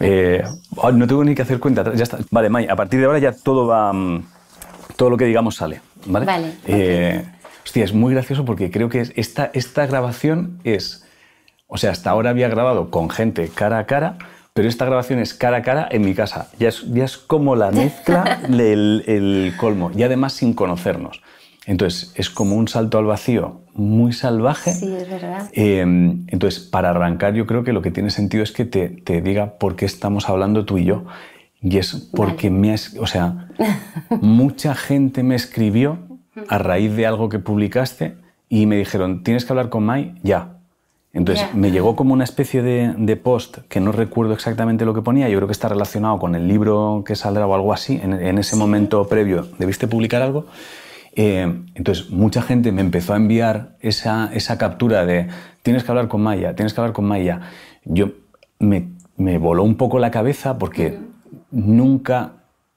Eh, oh, no tengo ni que hacer cuenta. Vale, May, a partir de ahora ya todo va. Mm, todo lo que digamos sale. Vale. Eh, hostia, es muy gracioso porque creo que esta, grabación es. O sea, hasta ahora había grabado con gente cara a cara, pero esta grabación es cara a cara en mi casa. Ya es, ya es como la mezcla del el colmo. Y además sin conocernos. Entonces, es como un salto al vacío muy salvaje. Sí, es verdad. Em, entonces, para arrancar, yo creo que lo que tiene sentido es que te, diga por qué estamos hablando tú y yo. Y es porque me o sea, mucha gente me escribió a raíz de algo que publicaste y me dijeron, tienes que hablar con Mai ya. Entonces me llegó como una especie de, post que no recuerdo exactamente lo que ponía, yo creo que está relacionado con el libro que saldrá o algo así, en, ese momento previo debiste publicar algo, eh, entonces, mucha gente me empezó a enviar esa, captura de tienes que hablar con Maya, tienes que hablar con Maya. Yo me, voló un poco la cabeza porque nunca,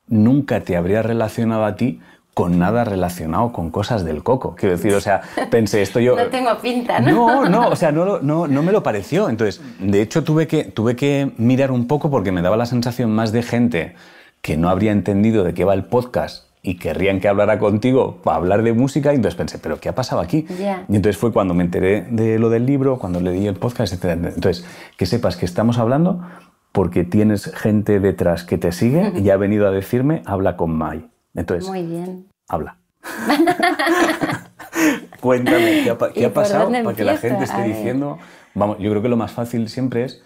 nunca te habría relacionado a ti con nada relacionado con cosas del coco. Quiero decir, o sea, pensé, esto yo... No tengo pinta, ¿no? No, no, o sea, no, no, no me lo pareció. Entonces, de hecho, tuve que, tuve que mirar un poco porque me daba la sensación más de gente que no habría entendido de qué va el podcast y querrían que hablara contigo para hablar de música. Y entonces pensé, ¿pero qué ha pasado aquí? Y entonces fue cuando me enteré de lo del libro, cuando le di el podcast, etc. Entonces, que sepas que estamos hablando porque tienes gente detrás que te sigue y ha venido a decirme, habla con Mai. Entonces, Muy bien. habla. Cuéntame, ¿qué ha, pasado para que la gente esté diciendo... Vamos, yo creo que lo más fácil siempre es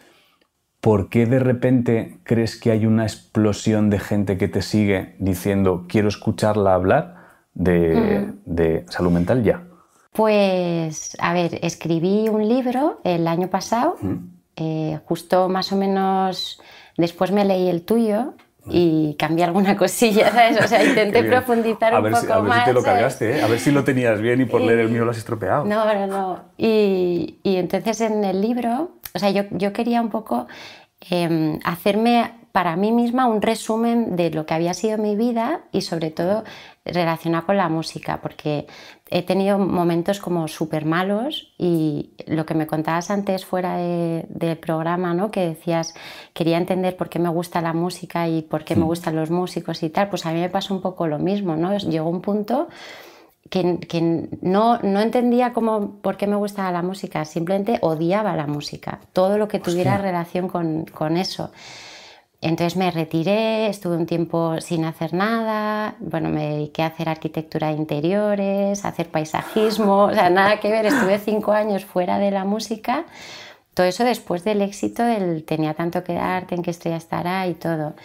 ¿por qué de repente crees que hay una explosión de gente que te sigue diciendo quiero escucharla hablar de, salud mental ya? Pues, a ver, escribí un libro el año pasado, eh, justo más o menos después me leí el tuyo y cambié alguna cosilla, ¿sabes? O sea, intenté profundizar un poco más. a ver Si te lo cargaste, ¿eh? a ver si lo tenías bien y por leer el mío lo has estropeado. No, no, no. Y, entonces en el libro, o sea, yo, yo quería un poco Em, hacerme para mí misma un resumen de lo que había sido mi vida y sobre todo relacionado con la música, porque he tenido momentos como súper malos y lo que me contabas antes fuera del programa, ¿no? que decías, quería entender por qué me gusta la música y por qué me gustan los músicos y tal, pues a mí me pasó un poco lo mismo, ¿no? llegó un punto que, no, entendía cómo, por qué me gustaba la música, simplemente odiaba la música, todo lo que tuviera relación con, eso. Entonces me retiré, estuve un tiempo sin hacer nada, bueno, me dediqué a hacer arquitectura de interiores, hacer paisajismo, o sea, nada que ver, estuve cinco años fuera de la música, todo eso después del éxito del tenía tanto que darte, en qué estrella estará y todo.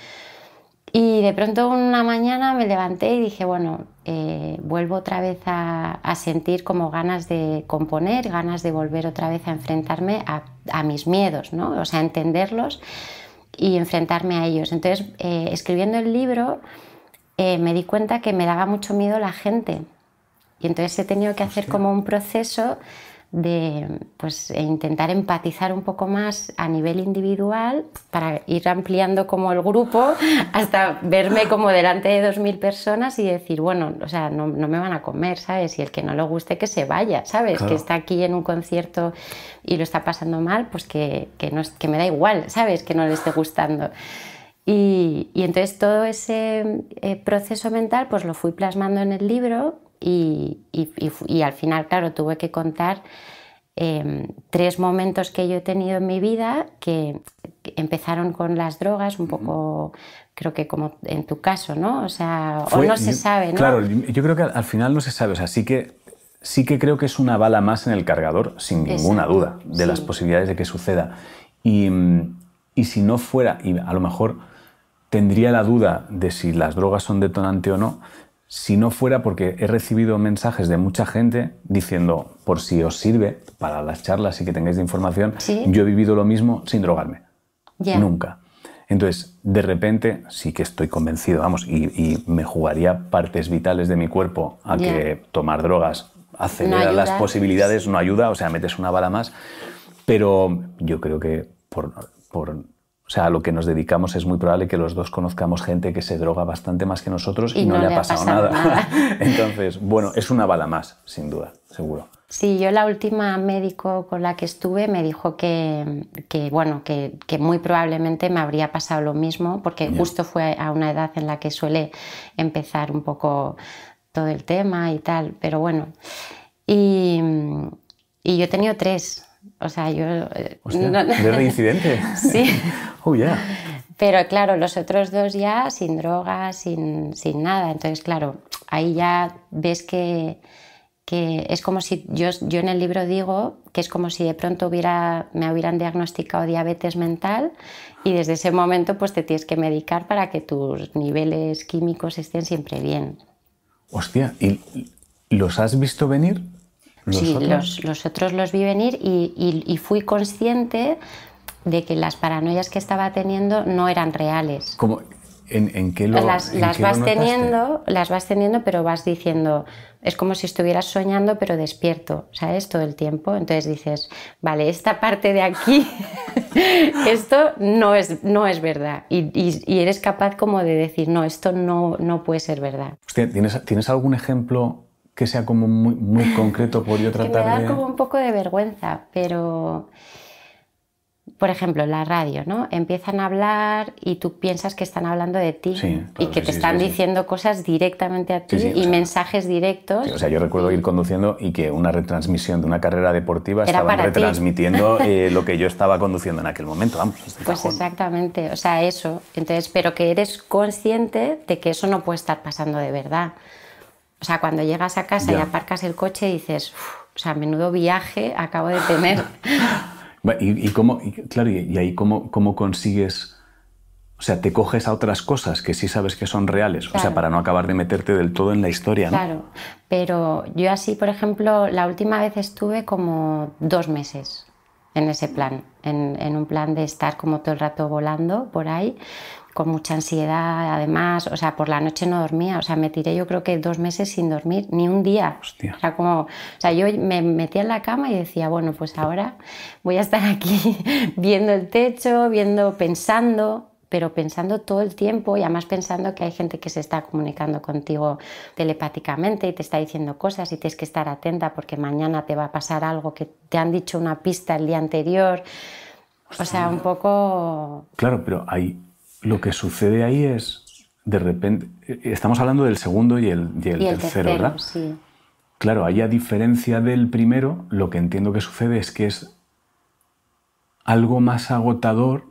Y de pronto una mañana me levanté y dije, bueno, eh, vuelvo otra vez a, sentir como ganas de componer, ganas de volver otra vez a enfrentarme a, mis miedos, ¿no? O sea, entenderlos y enfrentarme a ellos. Entonces, eh, escribiendo el libro, eh, me di cuenta que me daba mucho miedo la gente. Y entonces he tenido que hacer como un proceso de pues, e intentar empatizar un poco más a nivel individual para ir ampliando como el grupo hasta verme como delante de 2.000 personas y decir, bueno, o sea, no, me van a comer, ¿sabes? Y el que no le guste que se vaya, ¿sabes? Que está aquí en un concierto y lo está pasando mal, pues que, no, me da igual, ¿sabes? Que no le esté gustando. Y, entonces todo ese eh, proceso mental pues lo fui plasmando en el libro y, al final, claro, tuve que contar em, tres momentos que yo he tenido en mi vida que empezaron con las drogas, un poco, creo que como en tu caso, ¿no? O sea, o no se sabe, ¿no? Claro, yo creo que al final no se sabe, o sea, sí que, sí que creo que es una bala más en el cargador, sin ninguna duda, de las posibilidades de que suceda. Y, mm, y si no fuera, y a lo mejor tendría la duda de si las drogas son detonante o no, si no fuera porque he recibido mensajes de mucha gente diciendo, por si os sirve para las charlas y que tengáis información, yo he vivido lo mismo sin drogarme. Nunca. Entonces, de repente, sí que estoy convencido, vamos, y, me jugaría partes vitales de mi cuerpo a que tomar drogas acelera las posibilidades, no ayuda, o sea, metes una bala más, pero yo creo que por, por o sea, a lo que nos dedicamos es muy probable que los dos conozcamos gente que se droga bastante más que nosotros y, no, le, ha pasado, nada. Entonces, bueno, es una bala más, sin duda, seguro. Sí, yo la última médico con la que estuve me dijo que, bueno, que, muy probablemente me habría pasado lo mismo, porque justo fue a una edad en la que suele empezar un poco todo el tema y tal, pero bueno. Y, y yo he tenido tres o sea, yo... Eh, ¿De reincidente? sí. oh, Pero claro, los otros dos ya sin drogas, sin, nada. Entonces, claro, ahí ya ves que, es como si, yo, en el libro digo que es como si de pronto hubiera, me hubieran diagnosticado diabetes mental y desde ese momento pues te tienes que medicar para que tus niveles químicos estén siempre bien. Hostia, ¿y los has visto venir? sí, Los, otros los vi venir y, fui consciente de que las paranoias que estaba teniendo no eran reales. ¿Cómo? ¿En, qué lo, las, las vas teniendo, las vas teniendo, pero vas diciendo, es como si estuvieras soñando, pero despierto, ¿sabes? Todo el tiempo. Entonces dices, vale, esta parte de aquí, esto no es, no es verdad. Y, eres capaz como de decir, no, esto no, no puede ser verdad. ¿tienes, ¿tienes algún ejemplo que sea como muy, concreto por yo tratar que me da como un poco de vergüenza, pero... Por ejemplo, la radio, ¿no? Empiezan a hablar y tú piensas que están hablando de ti y que, te están diciendo cosas directamente a ti y mensajes directos. o sea, yo recuerdo ir conduciendo y que una retransmisión de una carrera deportiva estaba retransmitiendo eh, lo que yo estaba conduciendo en aquel momento, vamos. Pues exactamente, o sea, eso. Entonces, pero que eres consciente de que eso no puede estar pasando de verdad. O sea, cuando llegas a casa y aparcas el coche dices, o sea, menudo viaje acabo de tener. y, cómo, claro, y, ahí cómo, cómo, consigues, o sea, te coges a otras cosas que sí sabes que son reales, o sea, para no acabar de meterte del todo en la historia. ¿no? Claro, pero yo así, por ejemplo, la última vez estuve como dos meses en ese plan, en, en, un plan de estar como todo el rato volando por ahí, con mucha ansiedad, además, o sea, por la noche no dormía, o sea, me tiré yo creo que dos meses sin dormir, ni un día. Hostia. O sea, como, o sea, yo me metía en la cama y decía, bueno, pues ahora voy a estar aquí viendo el techo, viendo, pensando, pero pensando todo el tiempo y además pensando que hay gente que se está comunicando contigo telepáticamente y te está diciendo cosas y tienes que estar atenta porque mañana te va a pasar algo que te han dicho una pista el día anterior. O sea, un poco... Claro, pero hay lo que sucede ahí es, de repente, estamos hablando del segundo y el, tercero, ¿verdad? Claro, ahí a diferencia del primero, lo que entiendo que sucede es que es algo más agotador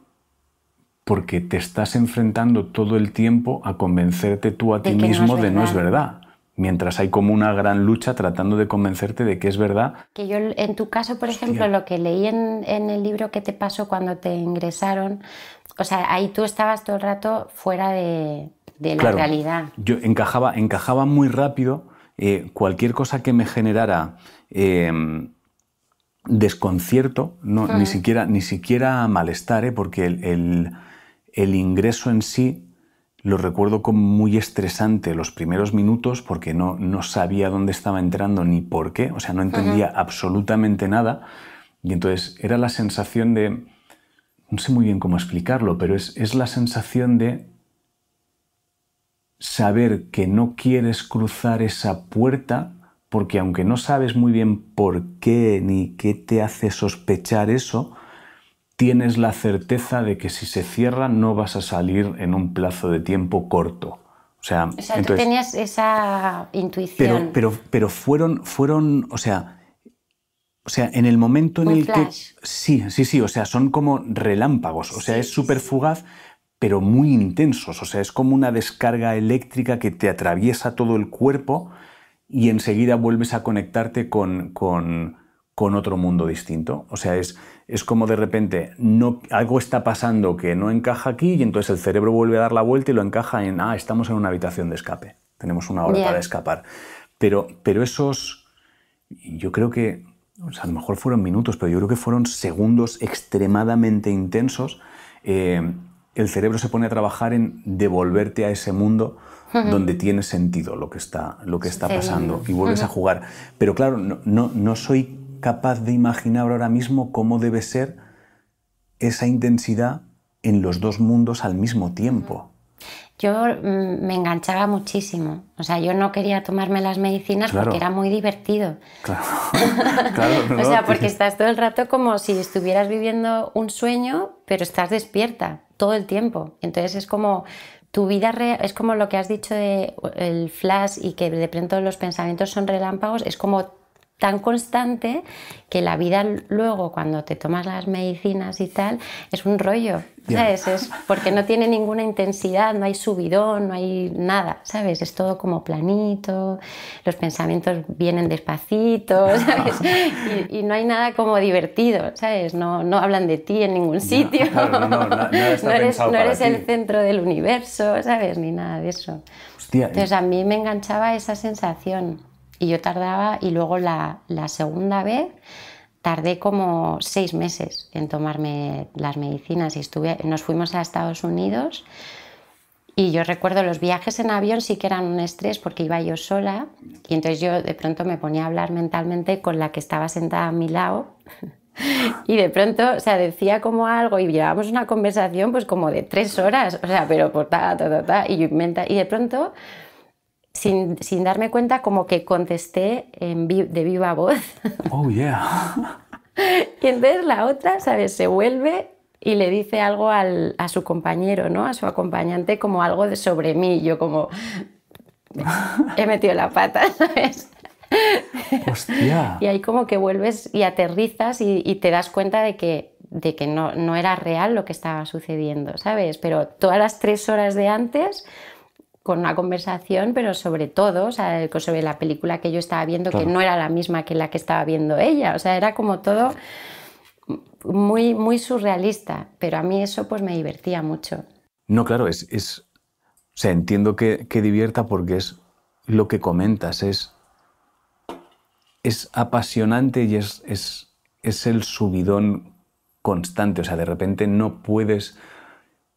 porque te estás enfrentando todo el tiempo a convencerte tú a ti mismo de no es verdad mientras hay como una gran lucha tratando de convencerte de que es verdad. Que yo, en tu caso, por ejemplo, lo que leí en, el libro que te pasó cuando te ingresaron, o sea, ahí tú estabas todo el rato fuera de, la realidad. Yo encajaba, encajaba muy rápido eh, cualquier cosa que me generara em, desconcierto, no, ni, siquiera, ni siquiera malestar, eh, porque el ingreso en sí lo recuerdo como muy estresante los primeros minutos porque no, no sabía dónde estaba entrando ni por qué, o sea, no entendía absolutamente nada. Y entonces era la sensación de, no sé muy bien cómo explicarlo, pero es, es la sensación de saber que no quieres cruzar esa puerta porque aunque no sabes muy bien por qué ni qué te hace sospechar eso, tienes la certeza de que si se cierra no vas a salir en un plazo de tiempo corto. O sea, tú tenías esa intuición. Pero, pero, fueron, fueron, o sea, o sea, en el momento en el que... Sí, sí, sí, o sea, son como relámpagos, o sea, es súper fugaz, pero muy intensos, o sea, es como una descarga eléctrica que te atraviesa todo el cuerpo y enseguida vuelves a conectarte con, con, con otro mundo distinto. O sea, es, es como de repente no, algo está pasando que no encaja aquí y entonces el cerebro vuelve a dar la vuelta y lo encaja en, ah, estamos en una habitación de escape, tenemos una hora para escapar. Pero, pero esos, yo creo que, o sea, a lo mejor fueron minutos, pero yo creo que fueron segundos extremadamente intensos. Eh, el cerebro se pone a trabajar en devolverte a ese mundo donde tiene sentido lo que está, lo que está pasando y vuelves a jugar. Pero claro, no, no, no soy capaz de imaginar ahora mismo cómo debe ser esa intensidad en los dos mundos al mismo tiempo. Yo mm, me enganchaba muchísimo. O sea, yo no quería tomarme las medicinas porque era muy divertido. Claro. o sea, porque estás todo el rato como si estuvieras viviendo un sueño, pero estás despierta todo el tiempo. Entonces es como tu vida real, es como lo que has dicho de el flash y que de pronto los pensamientos son relámpagos, es como tan constante que la vida luego cuando te tomas las medicinas y tal es un rollo, ¿sabes? Es porque no tiene ninguna intensidad, no hay subidón, no hay nada, ¿sabes? Es todo como planito, los pensamientos vienen despacito, ¿sabes? Y, no hay nada como divertido, ¿sabes? No, hablan de ti en ningún sitio, no, eres, el centro del universo, ¿sabes? Ni nada de eso. Hostia, Entonces a mí me enganchaba esa sensación. Y yo tardaba, y luego la, la segunda vez tardé como seis meses en tomarme las medicinas y estuve, nos fuimos a Estados Unidos y yo recuerdo los viajes en avión sí que eran un estrés porque iba yo sola y entonces yo de pronto me ponía a hablar mentalmente con la que estaba sentada a mi lado y de pronto, o sea, decía como algo y llevábamos una conversación pues como de tres horas, o sea, pero por ta, ta, ta, ta y, yo inventa, y de pronto sin, darme cuenta, como que contesté de viva voz. Oh, yeah. y entonces la otra, ¿sabes? Se vuelve y le dice algo a su compañero, ¿no? A su acompañante, como algo de sobre mí. Yo, como. He metido la pata, ¿sabes? Hostia. Y ahí, como que vuelves y aterrizas y, te das cuenta de que, de que no, no era real lo que estaba sucediendo, ¿sabes? Pero todas las tres horas de antes con una conversación, pero sobre todo, o sea, sobre la película que yo estaba viendo, que no era la misma que la que estaba viendo ella, o sea, era como todo muy, muy surrealista, pero a mí eso pues me divertía mucho. No, claro, es, es o sea, entiendo que, que divierta porque es lo que comentas, es, es apasionante y es, es, es el subidón constante, o sea, de repente no puedes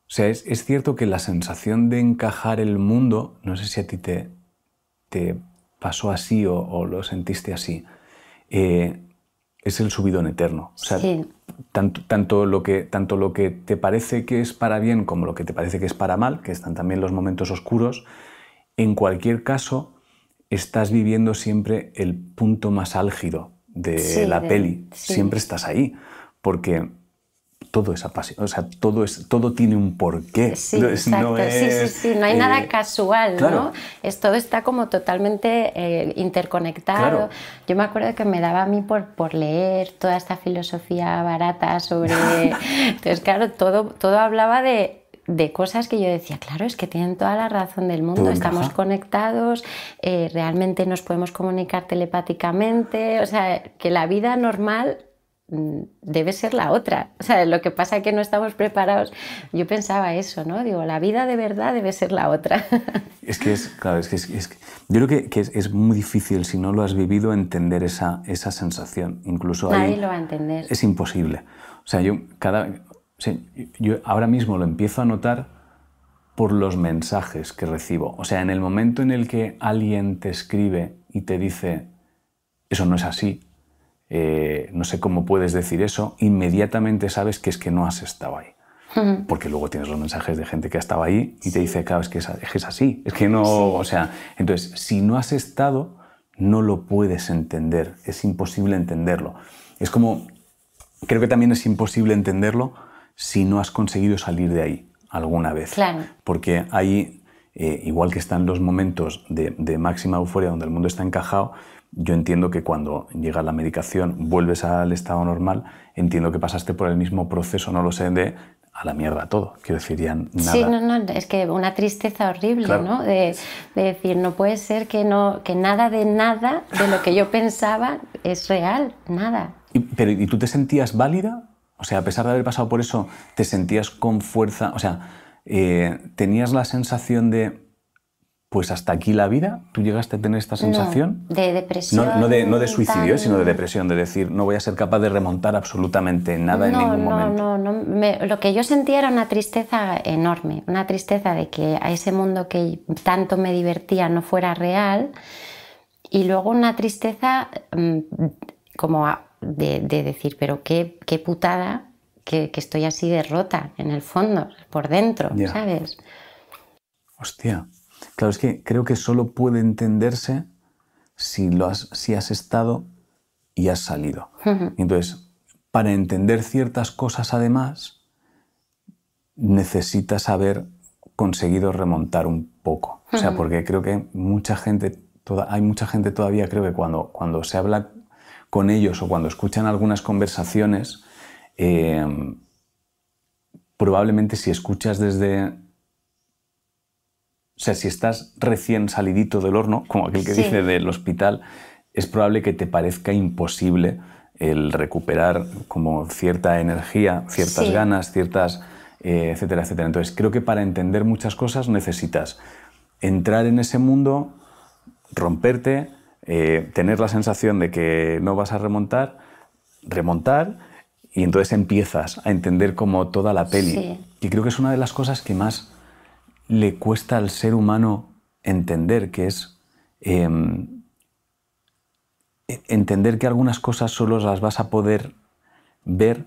o sea, es, cierto que la sensación de encajar el mundo, no sé si a ti te, pasó así o, lo sentiste así, eh, es el en eterno. O sea, tanto, lo que, tanto lo que te parece que es para bien como lo que te parece que es para mal, que están también los momentos oscuros, en cualquier caso, estás viviendo siempre el punto más álgido de la peli. Siempre estás ahí. Porque todo es o sea, todo, es, todo tiene un porqué. no, hay nada eh, casual, ¿no? Es, todo está como totalmente eh, interconectado. Yo me acuerdo que me daba a mí por, por leer toda esta filosofía barata sobre... Entonces, claro, todo, todo hablaba de cosas que yo decía, claro, es que tienen toda la razón del mundo, estamos conectados, eh, realmente nos podemos comunicar telepáticamente, o sea, que la vida normal Mm, debe ser la otra. O sea, lo que pasa es que no estamos preparados. Yo pensaba eso, ¿no? Digo, la vida de verdad debe ser la otra. Es que es, claro, es que, es, yo creo que, es, muy difícil, si no lo has vivido, entender esa, sensación. Incluso ahí, lo va a entender. Es imposible. O sea, yo, cada, yo ahora mismo lo empiezo a notar por los mensajes que recibo. O sea, en el momento en el que alguien te escribe y te dice, eso no es así, eh, no sé cómo puedes decir eso, inmediatamente sabes que es que no has estado ahí. Porque luego tienes los mensajes de gente que ha estado ahí y te dice, claro, es que es, así, es que no, o sea, entonces, si no has estado, no lo puedes entender, es imposible entenderlo. Es como, creo que también es imposible entenderlo si no has conseguido salir de ahí alguna vez. Claro. Porque ahí, eh, igual que están los momentos de, de máxima euforia donde el mundo está encajado, yo entiendo que cuando llega la medicación vuelves al estado normal, entiendo que pasaste por el mismo proceso, no lo sé, de a la mierda todo. Quiero decir, ya nada. Sí, no, no, es que una tristeza horrible, ¿no? De, decir, no puede ser que, no, que nada de nada de lo que yo pensaba es real, nada. ¿Y, pero, ¿Y tú te sentías válida? O sea, a pesar de haber pasado por eso, ¿te sentías con fuerza? O sea, eh, ¿tenías la sensación de pues hasta aquí la vida, ¿tú llegaste a tener esta sensación? de depresión. No, de, suicidio, sino de depresión, de decir, no voy a ser capaz de remontar absolutamente nada en ningún momento. No, no, no. lo que yo sentía era una tristeza enorme, una tristeza de que a ese mundo que tanto me divertía no fuera real y luego una tristeza mm, como de, decir, pero qué, putada que, estoy así derrota en el fondo, por dentro, ¿sabes? Hostia. Claro, es que creo que solo puede entenderse si, lo has, si has estado y has salido. Entonces, para entender ciertas cosas además, necesitas haber conseguido remontar un poco. O sea, porque creo que mucha gente, hay mucha gente todavía, creo que cuando, cuando se habla con ellos o cuando escuchan algunas conversaciones, eh, probablemente si escuchas desde o sea, si estás recién salidito del horno, como aquel que dice del hospital, es probable que te parezca imposible el recuperar como cierta energía, ciertas ganas, ciertas, eh, etcétera, etcétera. Entonces, creo que para entender muchas cosas necesitas entrar en ese mundo, romperte, eh, tener la sensación de que no vas a remontar, remontar, y entonces empiezas a entender como toda la peli. Y creo que es una de las cosas que más le cuesta al ser humano entender, que es em, e, entender que algunas cosas solo las vas a poder ver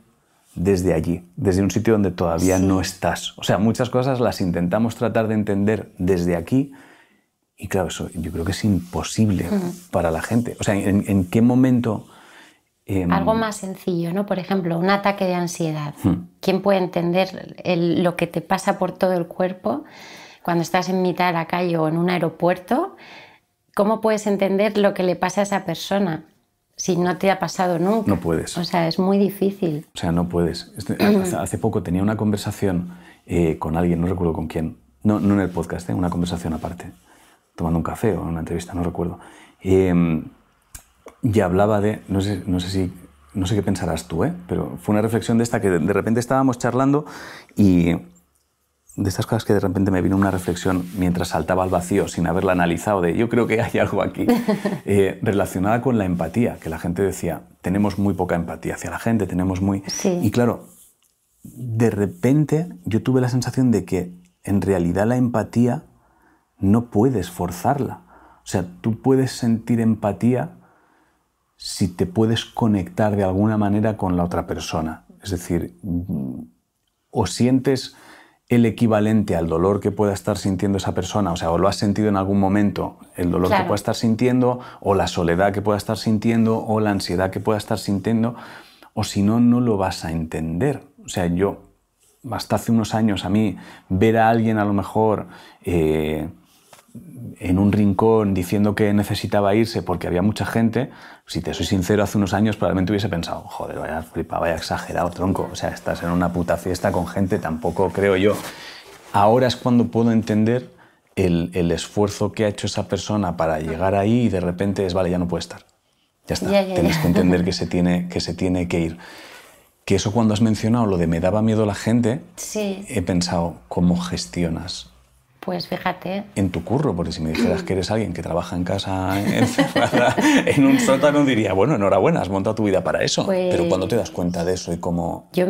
desde allí, desde un sitio donde todavía no estás. O sea, muchas cosas las intentamos tratar de entender desde aquí y claro, eso yo creo que es imposible para la gente. O sea, en qué momento Em, Algo más sencillo, ¿no? Por ejemplo, un ataque de ansiedad. Hmm. ¿Quién puede entender lo que te pasa por todo el cuerpo cuando estás en mitad de la calle o en un aeropuerto? ¿Cómo puedes entender lo que le pasa a esa persona si no te ha pasado nunca? No puedes. O sea, es muy difícil. O sea, no puedes. Este, hace poco tenía una conversación eh, con alguien, no recuerdo con quién, no, no en el podcast, ¿eh? una conversación aparte, tomando un café o una entrevista, no recuerdo. Em, y hablaba de, no sé, no sé si, no sé qué pensarás tú, ¿eh? pero fue una reflexión de esta que de repente estábamos charlando y de estas cosas que de repente me vino una reflexión mientras saltaba al vacío sin haberla analizado, de yo creo que hay algo aquí, eh, relacionada con la empatía, que la gente decía, tenemos muy poca empatía hacia la gente, tenemos muy... Y claro, de repente yo tuve la sensación de que en realidad la empatía no puedes forzarla. O sea, tú puedes sentir empatía si te puedes conectar de alguna manera con la otra persona. Es decir, mm, o sientes el equivalente al dolor que pueda estar sintiendo esa persona, o sea, o lo has sentido en algún momento, el dolor que pueda estar sintiendo, o la soledad que pueda estar sintiendo, o la ansiedad que pueda estar sintiendo, o si no, no lo vas a entender. O sea, yo, hasta hace unos años a mí, ver a alguien a lo mejor... Eh, en un rincón diciendo que necesitaba irse porque había mucha gente, si te soy sincero, hace unos años probablemente hubiese pensado, joder, vaya flipa, vaya exagerado, tronco, o sea, estás en una puta fiesta con gente, tampoco creo yo. Ahora es cuando puedo entender el, el esfuerzo que ha hecho esa persona para llegar ahí y de repente es, vale, ya no puede estar. Ya está, tienes que entender que se tiene que, se tiene que ir que eso cuando has mencionado lo de me daba miedo la gente, he pensado, ¿cómo gestionas pues fíjate. En tu curro, porque si me dijeras que eres alguien que trabaja en casa encerrada en un sótano, diría, bueno, enhorabuena, has montado tu vida para eso. Pero cuando te das cuenta de eso y cómo... Yo,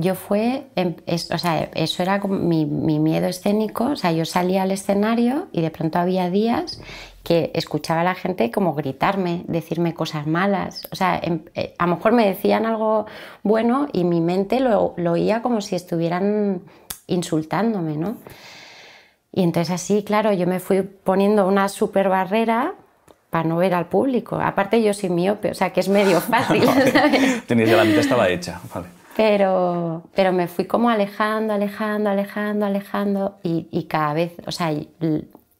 yo, fue, em, o sea, eso era mi, miedo escénico, o sea, yo salía al escenario y de pronto había días que escuchaba a la gente como gritarme, decirme cosas malas. O sea, em, eh, a lo mejor me decían algo bueno y mi mente lo, lo oía como si estuvieran insultándome, ¿no? Y entonces así, claro, yo me fui poniendo una super barrera para no ver al público. Aparte yo soy miope, o sea que es medio fácil. ¿sabes? Tenías la mitad estaba hecha, vale. Pero, pero me fui como alejando, alejando, alejando, alejando y, cada vez, o sea,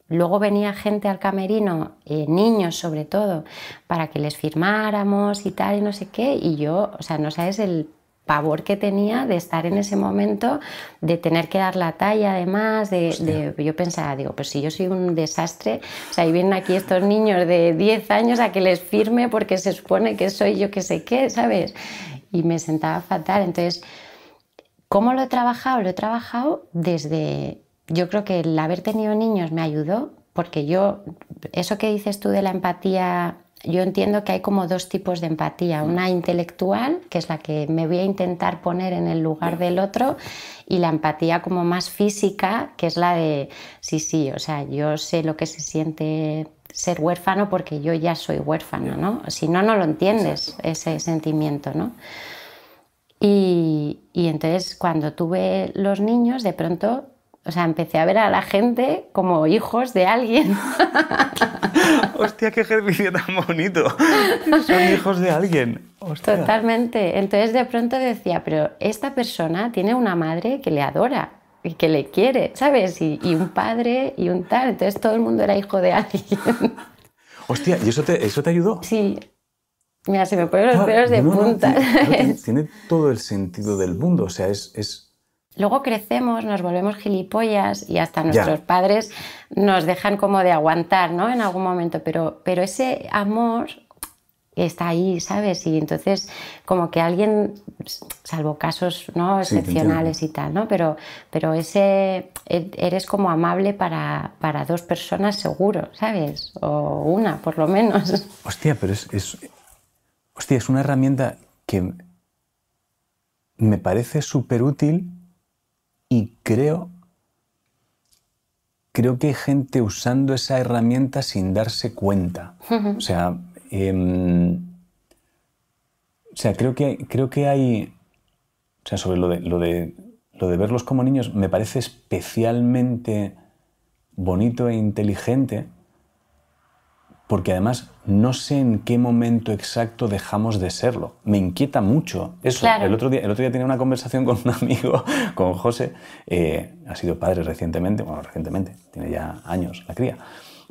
Luego venía gente al camerino, eh, niños sobre todo, para que les firmáramos y tal y no sé qué. Y yo, o sea, no sabes el pavor que tenía de estar en ese momento, de tener que dar la talla además, de, yo pensaba, digo, pues si yo soy un desastre, o sea, ahí vienen aquí estos niños de 10 años a que les firme porque se supone que soy yo que sé qué, ¿sabes? Y me sentaba fatal. Entonces, ¿cómo lo he trabajado? Lo he trabajado desde, yo creo que el haber tenido niños me ayudó, porque yo, eso que dices tú de la empatía yo entiendo que hay como dos tipos de empatía, una intelectual, que es la que me voy a intentar poner en el lugar del otro, y la empatía como más física, que es la de, sí, sí, o sea, yo sé lo que se siente ser huérfano porque yo ya soy huérfano, ¿no? Si no, no lo entiendes, ese sentimiento, ¿no? Y, y entonces cuando tuve los niños, de pronto o sea, empecé a ver a la gente como hijos de alguien. Hostia, qué ejercicio tan bonito. Son hijos de alguien. Totalmente. Entonces de pronto decía, pero esta persona tiene una madre que le adora y que le quiere, ¿sabes? Y, un padre y un tal. Entonces todo el mundo era hijo de alguien. Hostia, ¿y eso te, eso te ayudó? Sí. Mira, se me ponen los pelos de punta. tiene, tiene, todo el sentido del mundo. O sea, es, es luego crecemos, nos volvemos gilipollas y hasta nuestros padres nos dejan como de aguantar, ¿no? En algún momento, pero, pero ese amor está ahí, ¿sabes? Y entonces como que alguien, salvo casos ¿no? excepcionales y tal, ¿no? Pero, pero ese, e, eres como amable para, dos personas seguro, ¿sabes? O una, por lo menos. Hostia, pero es, es, hostia, es una herramienta que me parece súper útil y creo, creo que hay gente usando esa herramienta sin darse cuenta. O sea, em, o sea, creo que, creo que hay. O sea, sobre lo de, lo de verlos como niños, me parece especialmente bonito e inteligente porque además no sé en qué momento exacto dejamos de serlo. Me inquieta mucho eso. El, otro día, el otro día tenía una conversación con un amigo, con José, eh, ha sido padre recientemente, bueno, recientemente, tiene ya años la cría,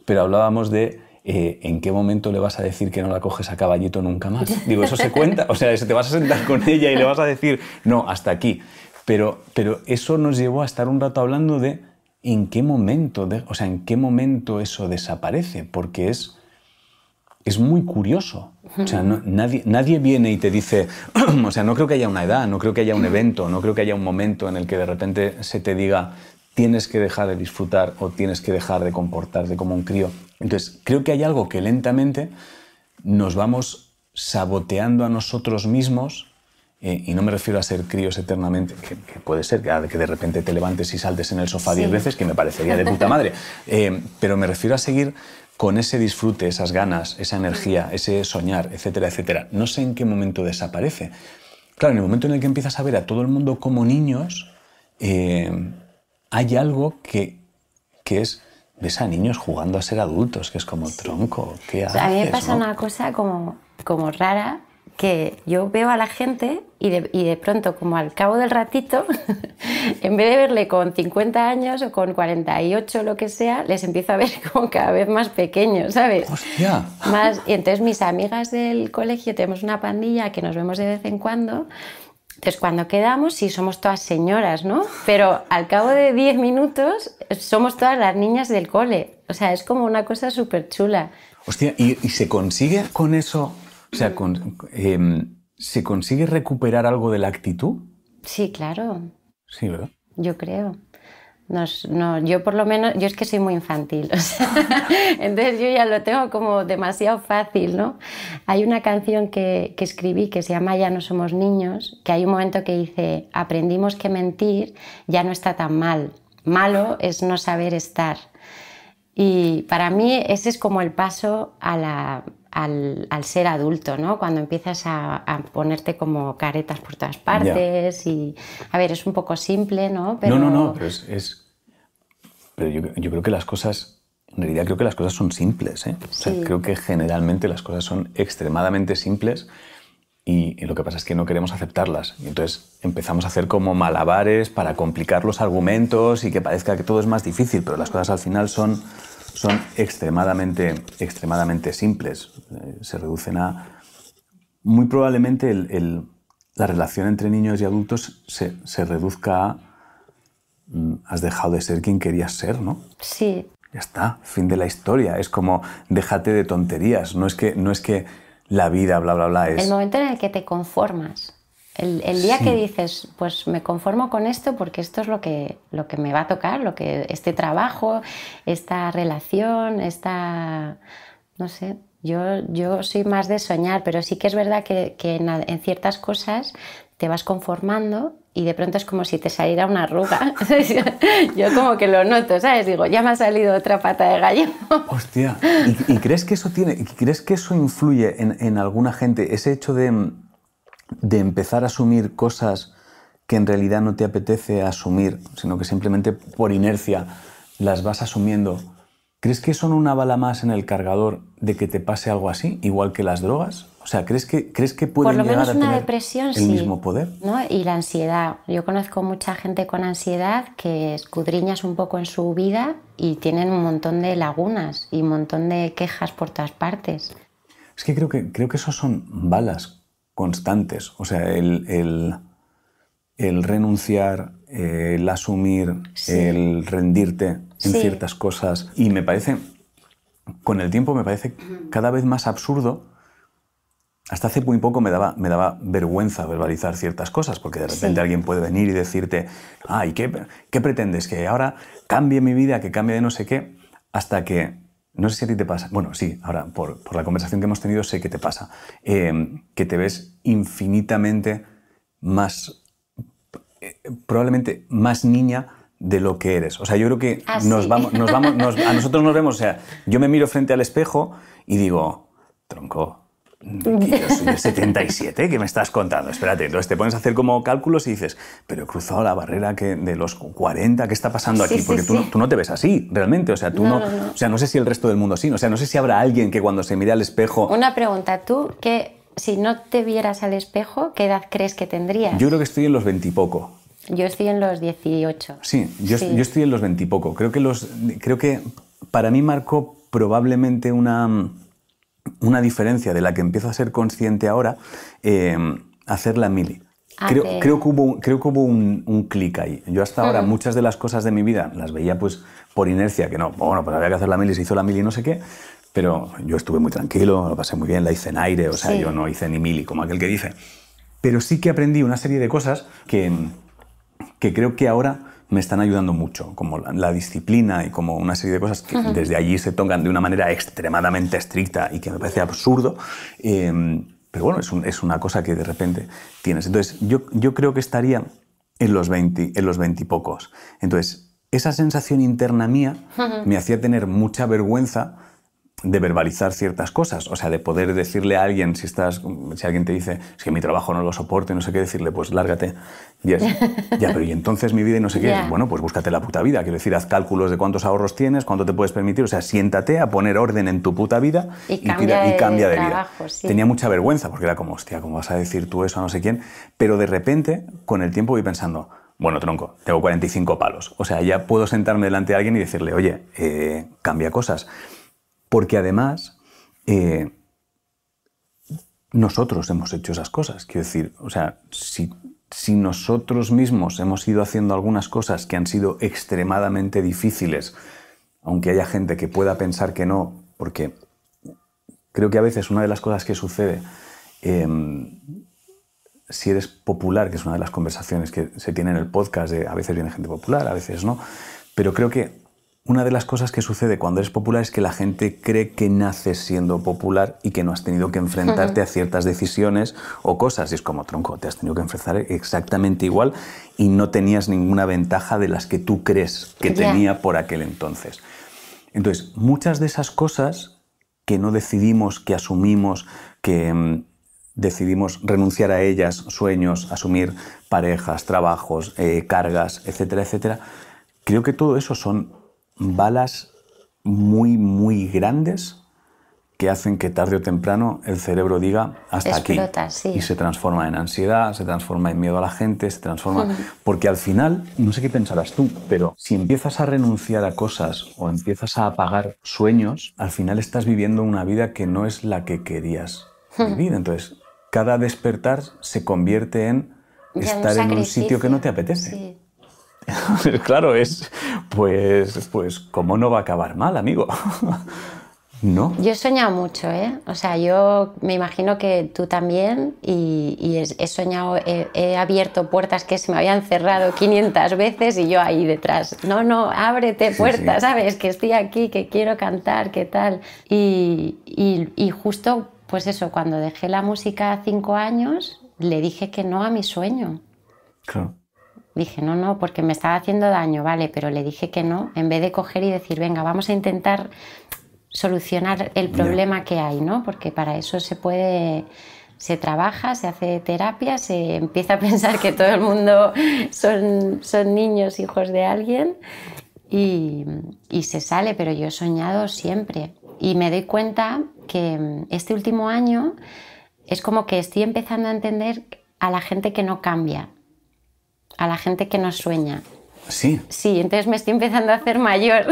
pero hablábamos de eh, ¿en qué momento le vas a decir que no la coges a caballito nunca más? Digo, eso se cuenta, o sea, te vas a sentar con ella y le vas a decir, no, hasta aquí. Pero, pero eso nos llevó a estar un rato hablando de en qué momento, o sea, en qué momento eso desaparece, porque es es muy curioso. O sea, nadie, nadie viene y te dice, o sea, no creo que haya una edad, no creo que haya un evento, no creo que haya un momento en el que de repente se te diga, tienes que dejar de disfrutar o tienes que dejar de comportarte como un crío. Entonces, creo que hay algo que lentamente nos vamos saboteando a nosotros mismos, eh, y no me refiero a ser críos eternamente, que, puede ser ah, que, de repente te levantes y saltes en el sofá diez veces, que me parecería de puta madre, eh, pero me refiero a seguir con ese disfrute, esas ganas, esa energía, ese soñar, etcétera, etcétera. No sé en qué momento desaparece. Claro, en el momento en el que empiezas a ver a todo el mundo como niños, eh, hay algo que, es ves a niños jugando a ser adultos, que es como tronco, ¿qué A mí me pasa una cosa como, como rara, que yo veo a la gente y de, pronto, como al cabo del ratito, en vez de verle con 50 años o con 48, lo que sea, les empiezo a ver como cada vez más pequeños, ¿sabes? ¡Hostia! Más, y entonces mis amigas del colegio tenemos una pandilla que nos vemos de vez en cuando. Entonces, cuando quedamos, sí somos todas señoras, ¿no? Pero al cabo de 10 minutos, somos todas las niñas del cole. O sea, es como una cosa súper chula. Hostia, ¿y se consigue con eso o sea, em, ¿se consigue recuperar algo de la actitud? Sí, claro. Sí, ¿verdad? Yo creo. No, no, yo por lo menos, yo es que soy muy infantil, entonces yo ya lo tengo como demasiado fácil, ¿no? Hay una canción que, que, escribí que se llama Ya no somos niños, que hay un momento que dice, aprendimos que mentir ya no está tan mal, malo es no saber estar. Y para mí ese es como el paso a la, al, ser adulto, ¿no? Cuando empiezas a, ponerte como caretas por todas partes y... A ver, es un poco simple, ¿no? Pero... No, no, no, pero es... Pero yo, creo que las cosas... En realidad creo que las cosas son simples, ¿eh? o sea, creo que generalmente las cosas son extremadamente simples y, y, lo que pasa es que no queremos aceptarlas. Y entonces empezamos a hacer como malabares para complicar los argumentos y que parezca que todo es más difícil, pero las cosas al final son son extremadamente, extremadamente simples. Eh, se reducen a... Muy probablemente la relación entre niños y adultos se, se reduzca a... Mm, has dejado de ser quien querías ser, ¿no? Sí. Ya está, fin de la historia. Es como, déjate de tonterías. No es que, no es que la vida, bla, bla, bla. Es... El momento en el que te conformas. El, día que dices, pues me conformo con esto porque esto es lo que, lo que me va a tocar, lo que este trabajo, esta relación, esta, no sé, yo, yo soy más de soñar, pero sí que es verdad que, en, ciertas cosas te vas conformando y de pronto es como si te saliera una arruga. Yo como que lo noto, ¿sabes? Digo, ya me ha salido otra pata de gallo. Hostia, ¿y, crees que eso tiene, crees que eso influye en, en alguna gente? Ese hecho de de empezar a asumir cosas que en realidad no te apetece asumir, sino que simplemente por inercia las vas asumiendo, ¿crees que son una bala más en el cargador de que te pase algo así, igual que las drogas? O sea, ¿crees que, ¿crees que pueden por lo llegar menos una depresión, sí, mismo poder? ¿no? Y la ansiedad. Yo conozco mucha gente con ansiedad que escudriñas un poco en su vida y tienen un montón de lagunas y un montón de quejas por todas partes. Es que creo que, creo que son balas constantes. O sea, el, renunciar, el asumir, el rendirte en ciertas cosas. Y me parece, con el tiempo me parece cada vez más absurdo. Hasta hace muy poco me daba, me daba vergüenza verbalizar ciertas cosas, porque de repente alguien puede venir y decirte, ay, ¿qué, qué pretendes? ¿Que ahora cambie mi vida, que cambie de no sé qué? Hasta que no sé si a ti te pasa, bueno, sí, ahora por, la conversación que hemos tenido sé que te pasa, eh, que te ves infinitamente más, eh, probablemente más niña de lo que eres. O sea, yo creo que ah, nos, vamos, nos vamos, a nosotros nos vemos, o sea, yo me miro frente al espejo y digo, tronco, 77, que me estás contando? Espérate, entonces te pones a hacer como cálculos y dices, pero he cruzado la barrera que de los 40, ¿qué está pasando aquí? Porque tú, No, tú, No, te ves así, realmente. O sea, tú no, O sea, no sé si el resto del mundo sí. O sea, no sé si habrá alguien que cuando se mire al espejo. Una pregunta, tú que si no te vieras al espejo, ¿qué edad crees que tendrías? Yo creo que estoy en los 20 y poco. Yo estoy en los 18. Sí, yo, estoy en los veintipoco. Creo que los. Creo que para mí marcó probablemente una una diferencia de la que empiezo a ser consciente ahora, eh, hacer la mili. Ah, creo, creo, que hubo, creo un, clic ahí. Yo hasta ahora muchas de las cosas de mi vida las veía pues por inercia, que no, bueno, pues había que hacer la mili, se hizo la mili, no sé qué, pero yo estuve muy tranquilo, lo pasé muy bien, la hice en aire, o sea, yo no hice ni mili, como aquel que dice. Pero sí que aprendí una serie de cosas que, que creo que ahora me están ayudando mucho, como la, disciplina y como una serie de cosas que desde allí se tocan de una manera extremadamente estricta y que me parece absurdo. Em, pero bueno, es, una cosa que de repente tienes. Entonces, yo, yo creo que estaría en los veintipocos. en los Entonces, esa sensación interna mía me hacía tener mucha vergüenza de verbalizar ciertas cosas, o sea, de poder decirle a alguien, si, estás, si alguien te dice, es que mi trabajo no lo soporte, no sé qué, decirle, pues lárgate. Yes. ya, pero y entonces mi vida y no sé qué. Bueno, pues búscate la puta vida. Quiero decir, haz cálculos de cuántos ahorros tienes, cuánto te puedes permitir. O sea, siéntate a poner orden en tu puta vida y, cambia, de, vida. Tenía mucha vergüenza porque era como, hostia, ¿cómo vas a decir tú eso a no sé quién? Pero de repente, con el tiempo voy pensando, bueno, tronco, tengo 45 palos. O sea, ya puedo sentarme delante de alguien y decirle, oye, eh, cambia cosas. Porque además, eh, nosotros hemos hecho esas cosas. Quiero decir, o sea, si, nosotros mismos hemos ido haciendo algunas cosas que han sido extremadamente difíciles, aunque haya gente que pueda pensar que no, porque creo que a veces una de las cosas que sucede, em, si eres popular, que es una de las conversaciones que se tiene en el podcast, a veces viene gente popular, a veces no, pero creo que una de las cosas que sucede cuando eres popular es que la gente cree que naces siendo popular y que no has tenido que enfrentarte a ciertas decisiones o cosas. Y es como tronco, te has tenido que enfrentar exactamente igual y no tenías ninguna ventaja de las que tú crees que tenía por aquel entonces. Entonces, muchas de esas cosas que no decidimos, que asumimos, que mm, decidimos renunciar a ellas, sueños, asumir parejas, trabajos, eh, cargas, etcétera, etcétera, creo que todo eso son balas muy, muy grandes que hacen que tarde o temprano el cerebro diga hasta aquí. Y se transforma en ansiedad, se transforma en miedo a la gente, se transforma... Porque al final, no sé qué pensarás tú, pero si empiezas a renunciar a cosas o empiezas a apagar sueños, al final estás viviendo una vida que no es la que querías hmm. vivir. Entonces, cada despertar se convierte en estar en un sitio que no te apetece. claro, es, pues, pues, ¿cómo no va a acabar mal, amigo? no. Yo he soñado mucho, ¿eh? O sea, yo me imagino que tú también y, he, soñado, he, abierto puertas que se me habían cerrado 500 veces y yo ahí detrás, no, no, ábrete puertas, ¿sabes? Que estoy aquí, que quiero cantar, qué tal. Y, y justo, pues eso, cuando dejé la música a cinco años, le dije que no a mi sueño. Claro dije, no, no, porque me estaba haciendo daño, vale, pero le dije que no, en vez de coger y decir, venga, vamos a intentar solucionar el problema que hay, ¿no? Porque para eso se puede se trabaja, se hace terapia, se empieza a pensar que todo el mundo son, son niños, hijos de alguien, y, y, se sale, pero yo he soñado siempre. Y me doy cuenta que mm, este último año es como que estoy empezando a entender a la gente que no cambia a la gente que nos sueña Sí. Sí, entonces me estoy empezando a hacer mayor.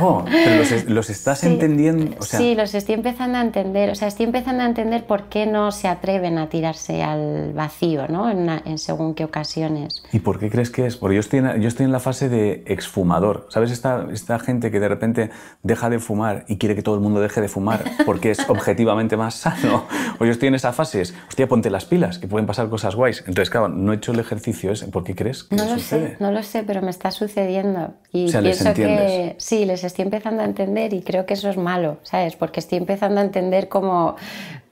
Oh, pero los, los estás entendiendo. Sí, los estoy empezando a entender. O sea, estoy empezando a entender por qué no se atreven a tirarse al vacío, ¿no? En, según qué ocasiones. ¿Y por qué crees que es? Porque yo estoy en, yo estoy en la fase de exfumador. ¿Sabes? Esta, esta gente que de repente deja de fumar y quiere que todo el mundo deje de fumar porque es objetivamente más sano. O pues yo estoy en esa fase, hostia, ponte las pilas, que pueden pasar cosas guays. Entonces, claro, no he hecho el ejercicio ese. ¿Por qué crees que no Lo sé, no lo sé, pero me está sucediendo. Y pienso que sí, les estoy empezando a entender y creo que eso es malo, ¿sabes? Porque estoy empezando a entender cómo,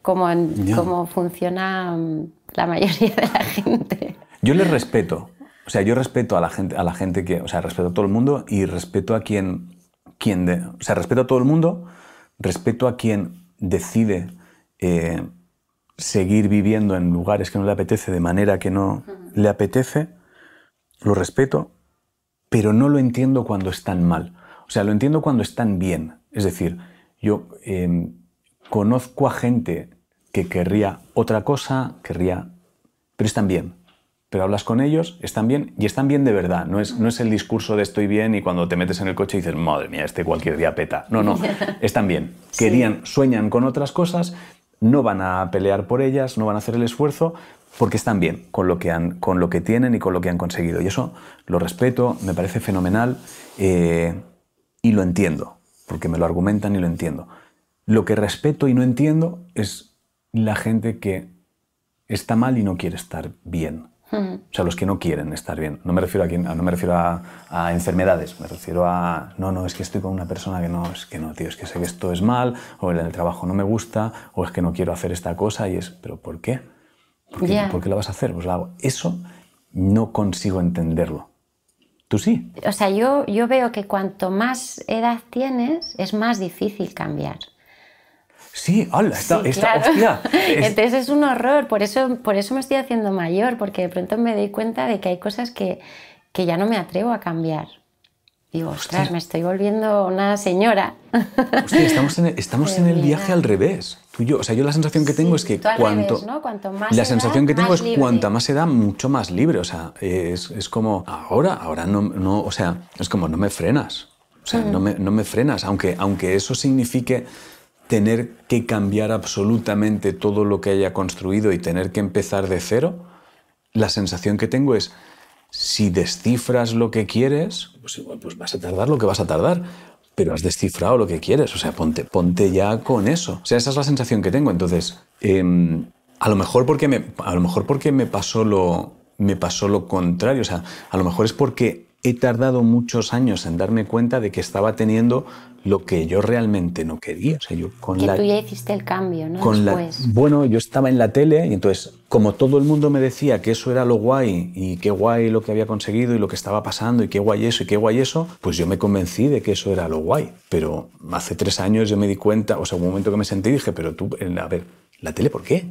cómo, cómo funciona mm, la mayoría de la gente. Yo les respeto. O sea, yo respeto a la gente, a la gente que. O sea, respeto a todo el mundo y respeto a quien. quien de, o sea, respeto a todo el mundo, respeto a quien decide eh, seguir viviendo en lugares que no le apetece de manera que no le apetece. Lo respeto, pero no lo entiendo cuando están mal. O sea, lo entiendo cuando están bien. Es decir, yo em, conozco a gente que querría otra cosa, querría... pero están bien. Pero hablas con ellos, están bien y están bien de verdad. No es, no es el discurso de estoy bien y cuando te metes en el coche dices, madre mía, este cualquier día peta. No, no, están bien. Querían, sueñan con otras cosas, no van a pelear por ellas, no van a hacer el esfuerzo, porque están bien con lo que, han, con lo que tienen y con lo que han conseguido. Y eso lo respeto, me parece fenomenal eh, y lo entiendo, porque me lo argumentan y lo entiendo. Lo que respeto y no entiendo es la gente que está mal y no quiere estar bien. O sea, los que no quieren estar bien. No me refiero a, no me refiero a, enfermedades, me refiero a, no, no, es que estoy con una persona que no, es que no, tío, es que sé que esto es mal, o en el trabajo no me gusta, o es que no quiero hacer esta cosa, y es, pero ¿por qué? ¿Por qué, lo vas a hacer? Pues lo hago. Eso no consigo entenderlo. ¿Tú sí? O sea, yo, yo veo que cuanto más edad tienes, es más difícil cambiar. Sí, hola, esta, hostia. Entonces es un horror, por eso, por eso me estoy haciendo mayor, porque de pronto me doy cuenta de que hay cosas que, que ya no me atrevo a cambiar. Digo, ostras, me estoy volviendo una señora. estamos estamos en el viaje al revés yo. O sea, yo la sensación que tengo es que cuanto, más la da, sensación que tengo es cuanta más da mucho más libre. O sea, es, es como ahora, ahora no, no, o sea, es como no me frenas. O sea, no, mm. me, no, me, frenas, aunque, aunque eso signifique tener que cambiar absolutamente todo lo que haya construido y tener que empezar de cero, la sensación que tengo es, si descifras lo que quieres, pues pues vas a tardar lo que vas a tardar, pero has descifrado lo que quieres, o sea, ponte, ponte ya con eso. O sea, esa es la sensación que tengo. Entonces, em, a, lo mejor porque me, a lo mejor porque me pasó lo, me pasó lo contrario, o sea, a lo mejor es porque he tardado muchos años en darme cuenta de que estaba teniendo lo que yo realmente no quería. O con que tú ya hiciste el cambio, ¿no? bueno, yo estaba en la tele y entonces, como todo el mundo me decía que eso era lo guay y qué guay lo que había conseguido y lo que estaba pasando y qué guay eso y qué guay eso, pues yo me convencí de que eso era lo guay. Pero hace tres años yo me di cuenta, o sea, un momento que me sentí y dije, pero tú, a ver, ¿la tele por qué?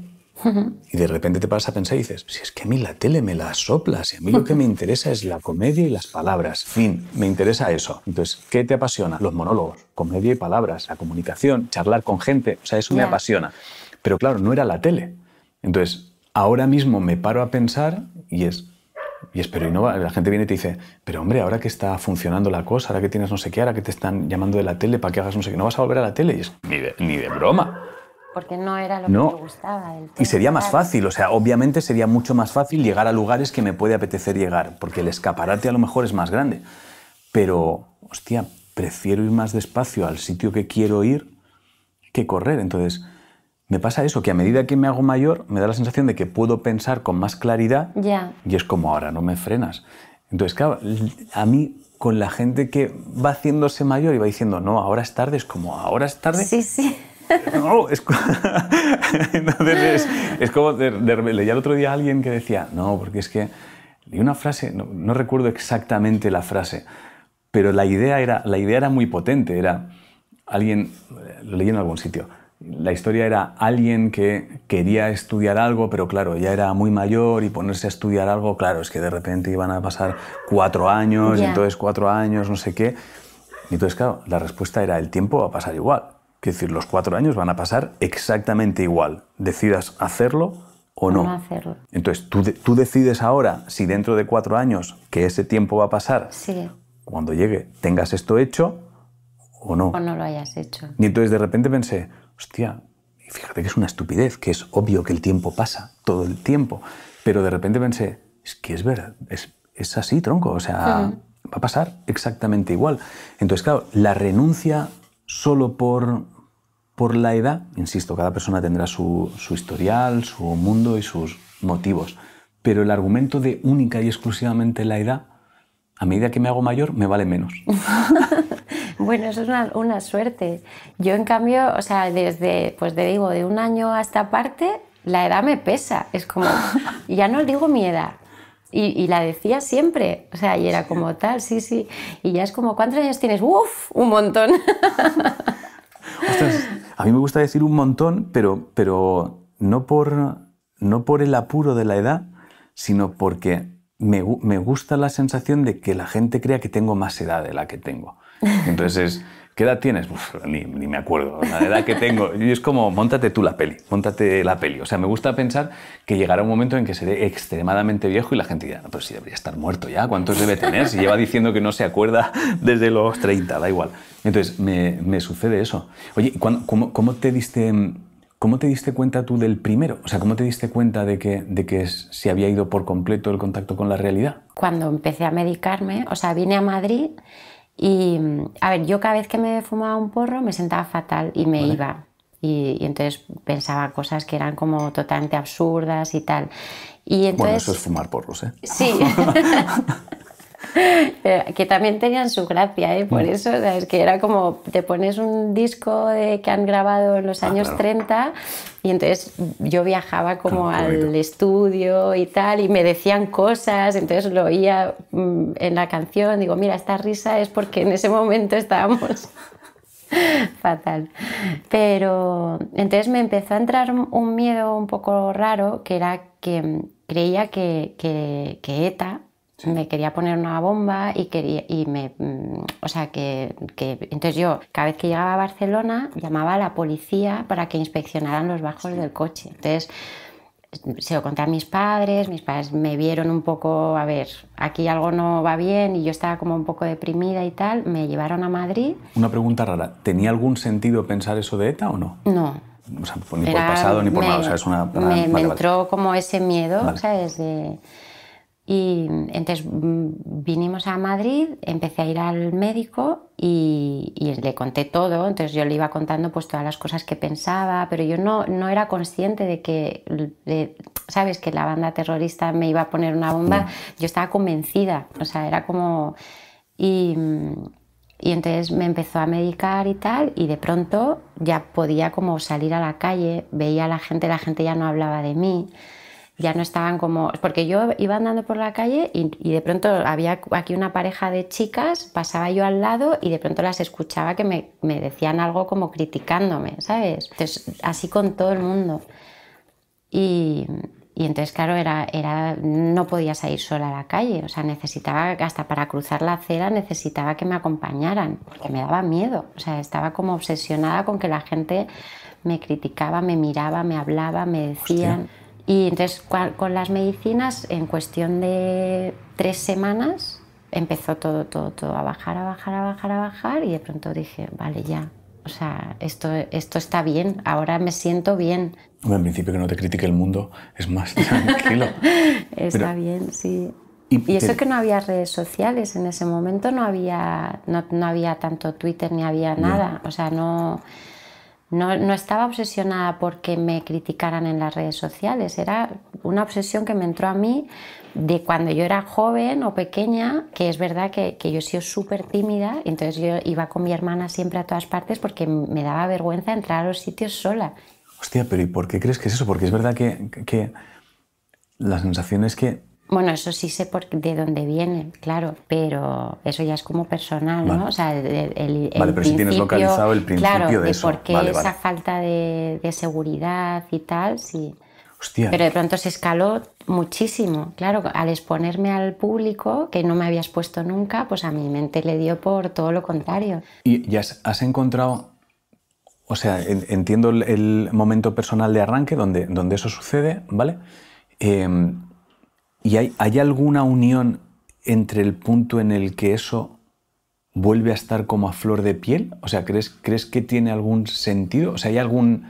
Y de repente te paras a pensar y dices, pues si es que a mí la tele me la sopla, si a mí lo que me interesa es la comedia y las palabras, fin, me interesa eso. Entonces, ¿qué te apasiona? Los monólogos, comedia y palabras, la comunicación, charlar con gente, o sea, eso me apasiona. Pero claro, no era la tele. Entonces, ahora mismo me paro a pensar y es, y espero, y no, la gente viene y te dice, pero hombre, ahora que está funcionando la cosa, ahora que tienes no sé qué, ahora que te están llamando de la tele para que hagas no sé qué, no vas a volver a la tele. Y es, ni de broma porque no era lo que me gustaba. y sería más fácil, o sea, obviamente sería mucho más fácil llegar a lugares que me puede apetecer llegar, porque el escaparate a lo mejor es más grande. Pero, hostia, prefiero ir más despacio al sitio que quiero ir que correr. Entonces, me pasa eso, que a medida que me hago mayor, me da la sensación de que puedo pensar con más claridad y es como ahora, no me frenas. Entonces, claro, a mí con la gente que va haciéndose mayor y va diciendo, no, ahora es tarde, es como, ahora es tarde. Sí, sí no, es, entonces es, como, de, el otro día a alguien que decía, no, porque es que, leí una frase, no, recuerdo exactamente la frase, pero la idea era, la idea era muy potente, era, alguien, lo leí en algún sitio, la historia era alguien que quería estudiar algo, pero claro, ya era muy mayor y ponerse a estudiar algo, claro, es que de repente iban a pasar cuatro años, entonces cuatro años, no sé qué. Y entonces, claro, la respuesta era, el tiempo va a pasar igual es decir, los cuatro años van a pasar exactamente igual, decidas hacerlo o no. Entonces, tú, decides ahora si dentro de cuatro años, que ese tiempo va a pasar, sí. cuando llegue, tengas esto hecho o no. O no lo hayas hecho. Y entonces de repente pensé, hostia, fíjate que es una estupidez, que es obvio que el tiempo pasa todo el tiempo, pero de repente pensé, es que es verdad, es, así, tronco, o sea, va a pasar exactamente igual. Entonces, claro, la renuncia solo por por la edad, insisto, cada persona tendrá su, historial, su mundo y sus motivos, pero el argumento de única y exclusivamente la edad, a medida que me hago mayor, me vale menos. bueno, eso es una, suerte. Yo, en cambio, o sea, desde, pues te digo, de un año hasta parte, la edad me pesa. Es como, ya no digo mi edad, y, y, la decía siempre, o sea, y era como tal, sí, sí. Y ya es como, ¿cuántos años tienes? ¡Uf! Un montón. a mí me gusta decir un montón, pero, no, por, no por el apuro de la edad, sino porque me, me gusta la sensación de que la gente crea que tengo más edad de la que tengo. Entonces, ¿Qué edad tienes? ni, me acuerdo la edad que tengo. Y es como, montate tú la peli, montate la peli. O sea, me gusta pensar que llegará un momento en que seré extremadamente viejo y la gente dirá, no, pero si debería estar muerto ya, ¿cuántos debe tener? Si lleva diciendo que no se acuerda desde los 30, da igual. Entonces, me, me sucede eso. Oye, cómo, cómo, te diste, ¿cómo te diste cuenta tú del primero? O sea, ¿cómo te diste cuenta de que, de que se había ido por completo el contacto con la realidad? Cuando empecé a medicarme, o sea, vine a Madrid y, mm, a ver, yo cada vez que me fumaba un porro me sentaba fatal y me iba. Y, entonces pensaba cosas que eran como totalmente absurdas y tal. Y entonces, bueno, eso es fumar porros, ¿eh? Sí. que también tenían su gracia, ¿eh? por mm. eso, es que era como te pones un disco que han grabado en los ah, años 30 y entonces yo viajaba como al estudio y tal y me decían cosas, entonces lo oía mm, en la canción, digo, mira, esta risa es porque en ese momento estábamos fatal. Pero entonces me empezó a entrar un miedo un poco raro, que era que mm, creía que, que ETA me quería poner una bomba y quería y me mm, o sea que, entonces yo cada vez que llegaba a Barcelona llamaba a la policía para que inspeccionaran los bajos del coche. Entonces se lo conté a mis padres, mis padres me vieron un poco, a ver, aquí algo no va bien y yo estaba como un poco deprimida y tal, me llevaron a Madrid. Una pregunta rara, ¿tenía algún sentido pensar eso de ETA o no? No, o sea, ni por pasado ni por nada. O sea, es una, me, entró como ese miedo, sea, ¿sabes? De, y entonces mm, vinimos a Madrid, empecé a ir al médico y, le conté todo, entonces yo le iba contando pues todas las cosas que pensaba, pero yo no, no era consciente de que, sabes, que la banda terrorista me iba a poner una bomba, yo estaba convencida, o sea, era como... Y, y entonces me empezó a medicar y tal, y de pronto ya podía como salir a la calle, veía a la gente, la gente ya no hablaba de mí ya no estaban como, porque yo iba andando por la calle y, de pronto había aquí una pareja de chicas, pasaba yo al lado y de pronto las escuchaba que me, me decían algo como criticándome, ¿sabes? Entonces, así con todo el mundo. Y, y entonces, claro, era, era, no podía salir sola a la calle, o sea, necesitaba, hasta para cruzar la acera necesitaba que me acompañaran, porque me daba miedo, o sea, estaba como obsesionada con que la gente me criticaba, me miraba, me hablaba, me decían... Y entonces con las medicinas, en cuestión de tres semanas, empezó todo, todo, todo a bajar, a bajar, a bajar, a bajar y de pronto dije, vale, ya. O sea, esto, esto está bien, ahora me siento bien. Bueno, en principio que no te critique el mundo es más tranquilo. está bien, sí. Y, eso que no había redes sociales en ese momento, no había, no, no había tanto Twitter ni había nada. O sea, no no, estaba obsesionada porque me criticaran en las redes sociales, era una obsesión que me entró a mí de cuando yo era joven o pequeña, que es verdad que, yo he sido súper tímida, entonces yo iba con mi hermana siempre a todas partes porque me daba vergüenza entrar a los sitios sola. Hostia, pero ¿y por qué crees que es eso? Porque es verdad que, que la sensación es que bueno, eso sí sé por de dónde viene, claro, pero eso ya es como personal, ¿no? O sea, el, vale, pero si tienes localizado el principio claro, de, por esa falta de, seguridad y tal, sí. Hostia. Pero de pronto se escaló muchísimo, claro, al exponerme al público, que no me había expuesto nunca, pues a mi mente le dio por todo lo contrario. ¿Y, ya has, encontrado o sea, entiendo el, momento personal de arranque donde, donde eso sucede, ¿vale? Eh, ¿Y hay, alguna unión entre el punto en el que eso vuelve a estar como a flor de piel? O sea, ¿crees, crees que tiene algún sentido? O sea, ¿hay algún...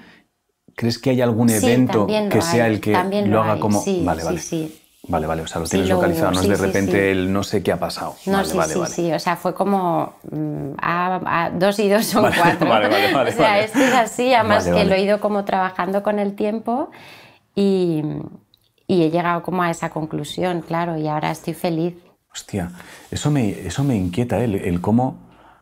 ¿Crees que hay algún evento que sea el que lo, haga como... vale, vale. Sí, vale, vale, o sea, lo tienes localizado, no es de repente el no sé qué ha pasado. No, vale, sí, sí, sí, o sea, fue como mm, dos y dos son cuatro. Vale, vale, vale. O sea, esto es así, además que lo he ido como trabajando con el tiempo y, y he llegado como a esa conclusión, claro, y ahora estoy feliz. Hostia, eso me, eso me inquieta, el, el, cómo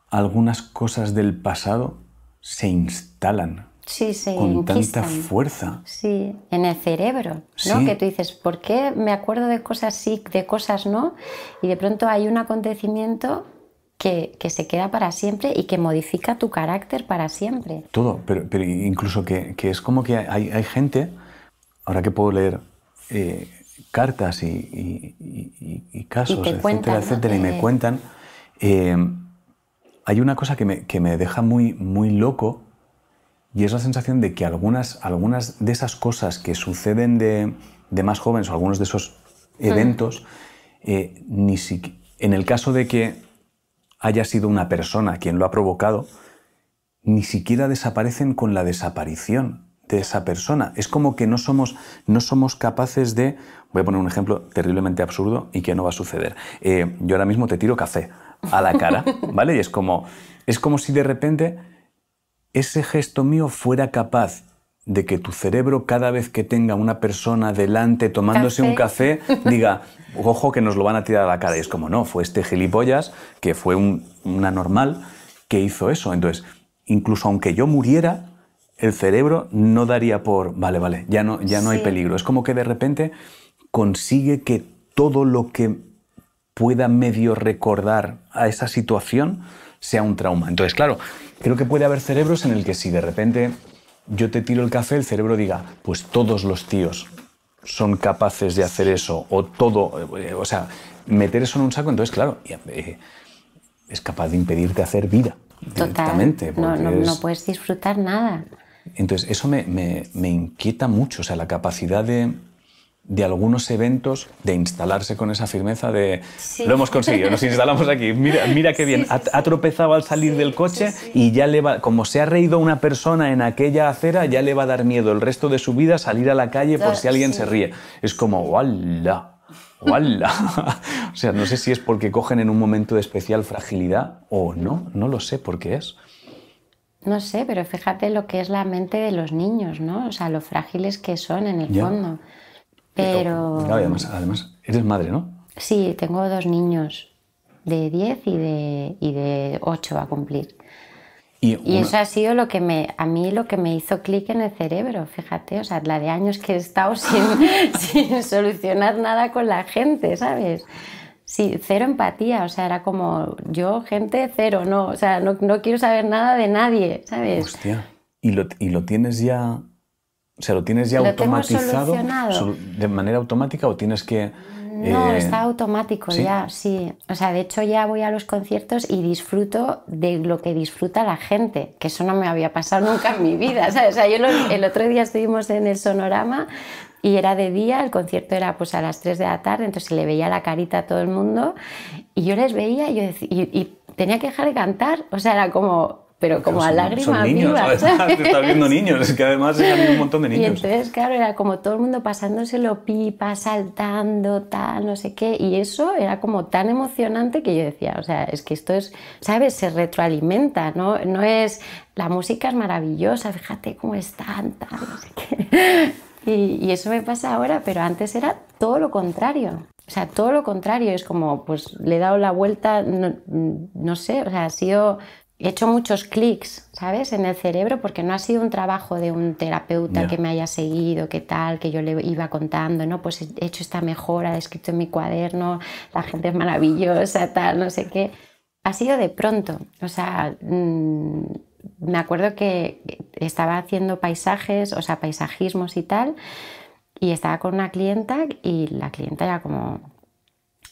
algunas cosas del pasado se instalan. Sí, se con tanta fuerza. Sí, en el cerebro, ¿no? Que tú dices, ¿por qué me acuerdo de cosas sí, de cosas no? Y de pronto hay un acontecimiento que, que, se queda para siempre y que modifica tu carácter para siempre. Todo, pero, pero incluso que, que, es como que hay, hay gente, ahora que puedo leer eh, cartas y, casos, etcétera, etcétera, y me cuentan, eh, hay una cosa que me, deja muy, muy loco y es la sensación de que algunas, algunas de esas cosas que suceden de, más jóvenes o algunos de esos eventos, eh, ni en el caso de que haya sido una persona quien lo ha provocado, ni siquiera desaparecen con la desaparición esa persona. Es como que no somos, no somos capaces de, voy a poner un ejemplo terriblemente absurdo y que no va a suceder. Eh, yo ahora mismo te tiro café a la cara, ¿vale? Y es como, es como si de repente ese gesto mío fuera capaz de que tu cerebro cada vez que tenga una persona delante tomándose un café diga, ojo que nos lo van a tirar a la cara. Y es como, no, fue este gilipollas que fue un, una normal que hizo eso. Entonces, incluso aunque yo muriera, el cerebro no daría por, vale, vale, ya no, ya no hay peligro. Es como que de repente consigue que todo lo que pueda medio recordar a esa situación sea un trauma. Entonces, claro, creo que puede haber cerebros en el que si de repente yo te tiro el café, el cerebro diga, pues todos los tíos son capaces de hacer eso, o todo, eh, o sea, meter eso en un saco, entonces, claro, eh, es capaz de impedirte hacer vida. totalmente no puedes disfrutar nada. Entonces, eso me, me, me inquieta mucho, o sea, la capacidad de, de algunos eventos de instalarse con esa firmeza de lo hemos conseguido, nos instalamos aquí, mira, mira qué bien, ha, ha, tropezado al salir del coche y ya le va, como se ha reído una persona en aquella acera, ya le va a dar miedo el resto de su vida salir a la calle por si alguien se ríe. Es como, ¡wala! ¡Wala! o sea, no sé si es porque cogen en un momento de especial fragilidad o no, no lo sé por qué es. No sé, pero fíjate lo que es la mente de los niños, ¿no? O sea, lo frágiles que son en el fondo. Eh, pero... Claro, oh, además, además, eres madre, ¿no? Sí, tengo dos niños, de 10 y de, y de 8 a cumplir. Y, eso ha sido lo que me, a mí lo que me hizo clic en el cerebro, fíjate, o sea, la de años que he estado sin, sin solucionar nada con la gente, ¿sabes? sí, cero empatía, o sea, era como yo, gente, cero, no, o sea, no, quiero saber nada de nadie, ¿sabes? Hostia, ¿y lo, y lo tienes ya, o sea, lo tienes ya automatizado de manera automática o tienes que... No, eh, está automático ya, sí. O sea, de hecho ya voy a los conciertos y disfruto de lo que disfruta la gente, que eso no me había pasado nunca en mi vida, ¿sabes? O sea, yo el otro día estuvimos en el Sonorama y era de día, el concierto era pues a las 3 de la tarde, entonces se le veía la carita a todo el mundo y yo les veía y, yo y, tenía que dejar de cantar, o sea, era como, pero como a lágrimas son niños, viendo niños, es que además hay un montón de niños. Y entonces, claro, era como todo el mundo pasándoselo pipa, saltando, tal, no sé qué, y eso era como tan emocionante que yo decía, o sea, es que esto es, ¿sabes? Se retroalimenta, ¿no? No es, la música es maravillosa, fíjate cómo están, tal, no sé qué. Y, eso me pasa ahora, pero antes era todo lo contrario. O sea, todo lo contrario. Es como, pues le he dado la vuelta, no, sé, o sea, ha sido he hecho muchos clics, ¿sabes? En el cerebro, porque no ha sido un trabajo de un terapeuta que me haya seguido, que tal, que yo le iba contando, ¿no? Pues he hecho esta mejora, he escrito en mi cuaderno, la gente es maravillosa, tal, no sé qué. Ha sido de pronto, o sea, mm, me acuerdo que estaba haciendo paisajes, o sea, paisajismos y tal, y estaba con una clienta y la clienta era como,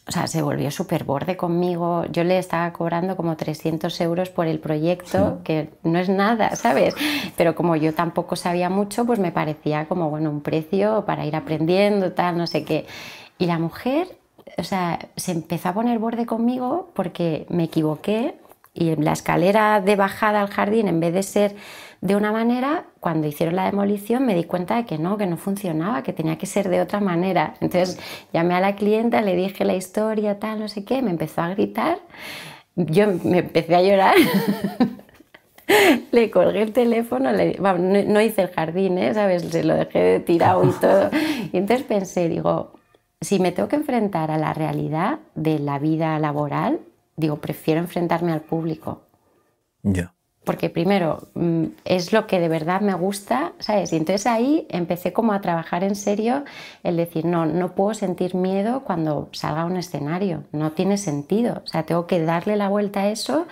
o sea, se volvió súper borde conmigo. Yo le estaba cobrando como 300 euros por el proyecto, que no es nada, ¿sabes? Pero como yo tampoco sabía mucho, pues me parecía como, bueno, un precio para ir aprendiendo, tal, no sé qué. Y la mujer, o sea, se empezó a poner borde conmigo porque me equivoqué y en la escalera de bajada al jardín, en vez de ser de una manera, cuando hicieron la demolición me di cuenta de que no, que no funcionaba, que tenía que ser de otra manera. Entonces llamé a la clienta, le dije la historia, tal, no sé qué, me empezó a gritar, yo me empecé a llorar. le colgué el teléfono, no, hice el jardín, ¿eh? ¿sabes? Se lo dejé tirado y todo. Y entonces pensé, digo, si me tengo que enfrentar a la realidad de la vida laboral, digo, prefiero enfrentarme al público. Yo porque primero mm, es lo que de verdad me gusta, ¿sabes? Y entonces ahí empecé como a trabajar en serio el decir, no, no puedo sentir miedo cuando salga a un escenario, no tiene sentido, o sea, tengo que darle la vuelta a eso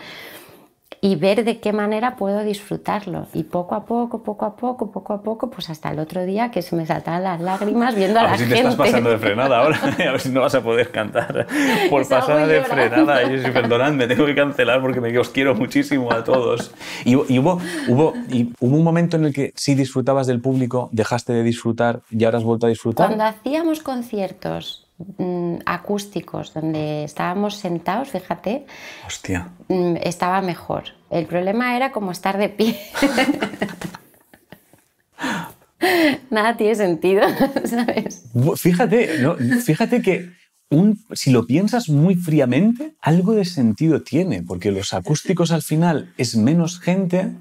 y ver de qué manera puedo disfrutarlo. Y poco a poco, poco a poco, poco a poco, pues hasta el otro día que se me saltaban las lágrimas viendo a, a la si gente. Te estás pasando de frenada ahora, a ver si no vas a poder cantar por pasar de frenada. Y yo sí, perdonad, me tengo que cancelar porque me, os quiero muchísimo a todos. Y, hubo, hubo, y hubo un momento en el que sí disfrutabas del público, dejaste de disfrutar y ahora has vuelto a disfrutar. Cuando hacíamos conciertos Mm, acústicos donde estábamos sentados, fíjate, mm, estaba mejor. El problema era como estar de pie. Nada tiene sentido, ¿sabes? Fíjate, fíjate que si lo piensas muy fríamente, algo de sentido tiene, porque los acústicos al final es menos gente,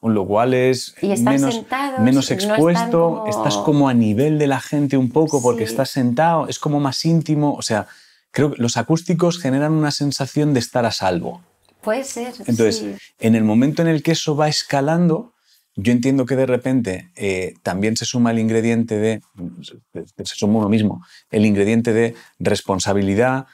con lo cual es menos, menos, expuesto, estás como a nivel de la gente un poco porque estás sentado, es como más íntimo, o sea, creo que los acústicos generan una sensación de estar a salvo. Puede ser. Entonces, en el momento en el que eso va escalando, yo entiendo que de repente eh, también se suma el ingrediente de, se suma uno mismo, el ingrediente de responsabilidad,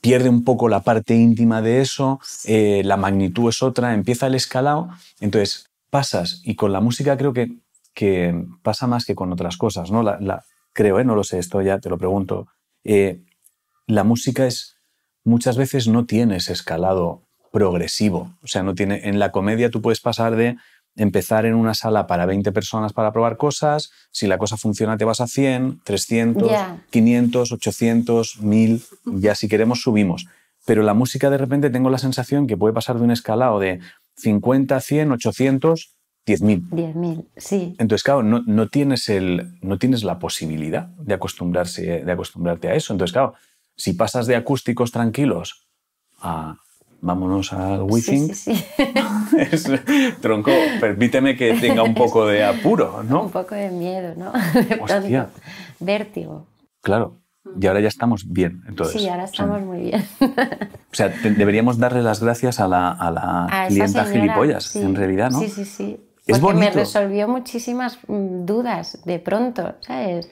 pierde un poco la parte íntima de eso, eh, la magnitud es otra, empieza el escalado, entonces pasas y con la música creo que, que pasa más que con otras cosas, ¿no? La, creo, ¿eh? no lo sé, esto ya te lo pregunto. la música es, muchas veces no tienes escalado progresivo, o sea, no tiene, en la comedia tú puedes pasar de empezar en una sala para 20 personas para probar cosas, si la cosa funciona te vas a 100, 300, 500, 800, 1000, ya si queremos subimos. Pero la música de repente tengo la sensación que puede pasar de un escalado de 50, 100, 800, 10.000. 10.000, sí. Entonces, claro, no, no, tienes el, no tienes la posibilidad de, acostumbrarse, de acostumbrarte a eso. Entonces, claro, si pasas de acústicos tranquilos a vámonos al wishing. Sí, tronco, permíteme que tenga un poco de apuro, ¿no? Un poco de miedo, ¿no? Vértigo. Claro. Y ahora ya estamos bien, entonces. Sí, ahora estamos muy bien. o sea, deberíamos darle las gracias a la, clienta gilipollas, en realidad, ¿no? Sí, sí, sí. Es Porque me resolvió muchísimas mm, dudas de pronto, ¿sabes?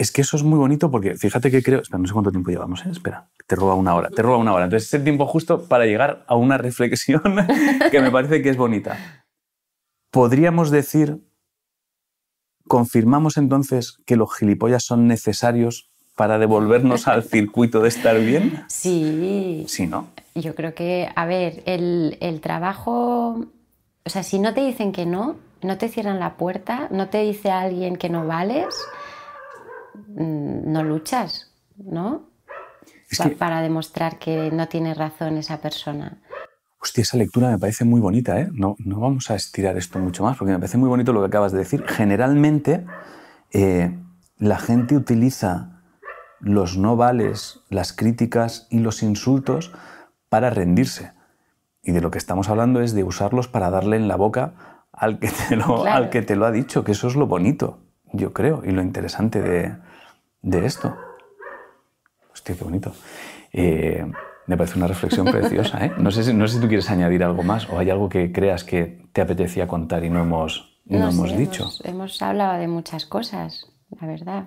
Es que eso es muy bonito porque fíjate que creo. Espera, no sé cuánto tiempo llevamos, ¿eh? Espera, te roba una hora, te roba una hora. Entonces es el tiempo justo para llegar a una reflexión que me parece que es bonita. Podríamos decir, confirmamos entonces que los gilipollas son necesarios para devolvernos al circuito de estar bien. Sí. Sí, ¿no? Yo creo que, a ver, el, trabajo. O sea, si no te dicen que no, no te cierran la puerta, no te dice alguien que no vales Mm, no luchas, ¿no? Para demostrar que no tiene razón esa persona. Hostia, esa lectura me parece muy bonita, ¿eh? No, vamos a estirar esto mucho más, porque me parece muy bonito lo que acabas de decir. Generalmente, eh, la gente utiliza los no vales, las críticas y los insultos para rendirse. Y de lo que estamos hablando es de usarlos para darle en la boca al que te lo ha dicho, que eso es lo bonito yo creo, y lo interesante de, esto. Hostia, qué bonito. Eh, me parece una reflexión preciosa. ¿eh? No, sé si, no sé si tú quieres añadir algo más o hay algo que creas que te apetecía contar y no hemos, no, hemos dicho. Hemos, hablado de muchas cosas, la verdad.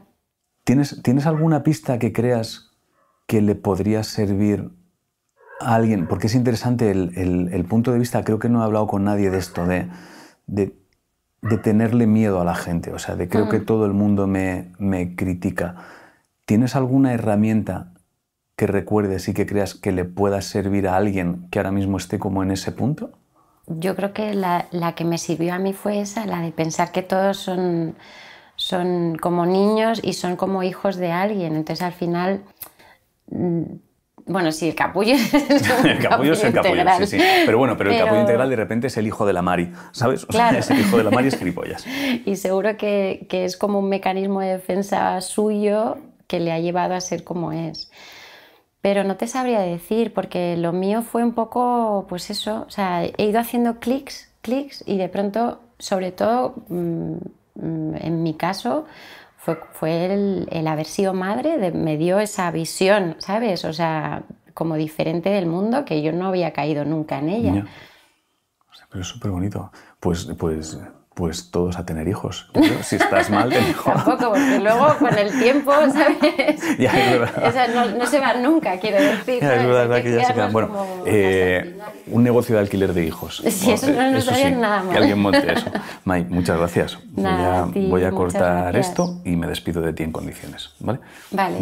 ¿Tienes, ¿Tienes alguna pista que creas que le podría servir a alguien? Porque es interesante el, punto de vista. Creo que no he hablado con nadie de esto, de, de de tenerle miedo a la gente, o sea, de creo que mm. todo el mundo me, me critica. ¿Tienes alguna herramienta que recuerdes y que creas que le pueda servir a alguien que ahora mismo esté como en ese punto? Yo creo que la, que me sirvió a mí fue esa, la de pensar que todos son, son como niños y son como hijos de alguien. Entonces al final mm, bueno, sí, el capullo es el, capullo, es el capullo, sí, sí. Pero bueno, pero, el capullo integral de repente es el hijo de la Mari, ¿sabes? O sea, es el hijo de la Mari es gripollas. Y seguro que, es como un mecanismo de defensa suyo que le ha llevado a ser como es. Pero no te sabría decir, porque lo mío fue un poco, pues eso, o sea, he ido haciendo clics, clics, y de pronto, sobre todo, mm, mm, en mi caso, fue, el, haber sido madre, me dio esa visión, ¿sabes? O sea, como diferente del mundo que yo no había caído nunca en ella. Pero es súper bonito. Pues, pues pues todos a tener hijos. Si estás mal, te hijos. Tampoco, porque luego con el tiempo, ¿sabes? no, se van nunca, quiero decir. Ya, es verdad, que, ya se quedan. Bueno, eh, un negocio de alquiler de hijos. Sí, eso no nos nada más. Que alguien monte eso. May, muchas gracias. voy a, voy a cortar esto y me despido de ti en condiciones, ¿vale? Vale.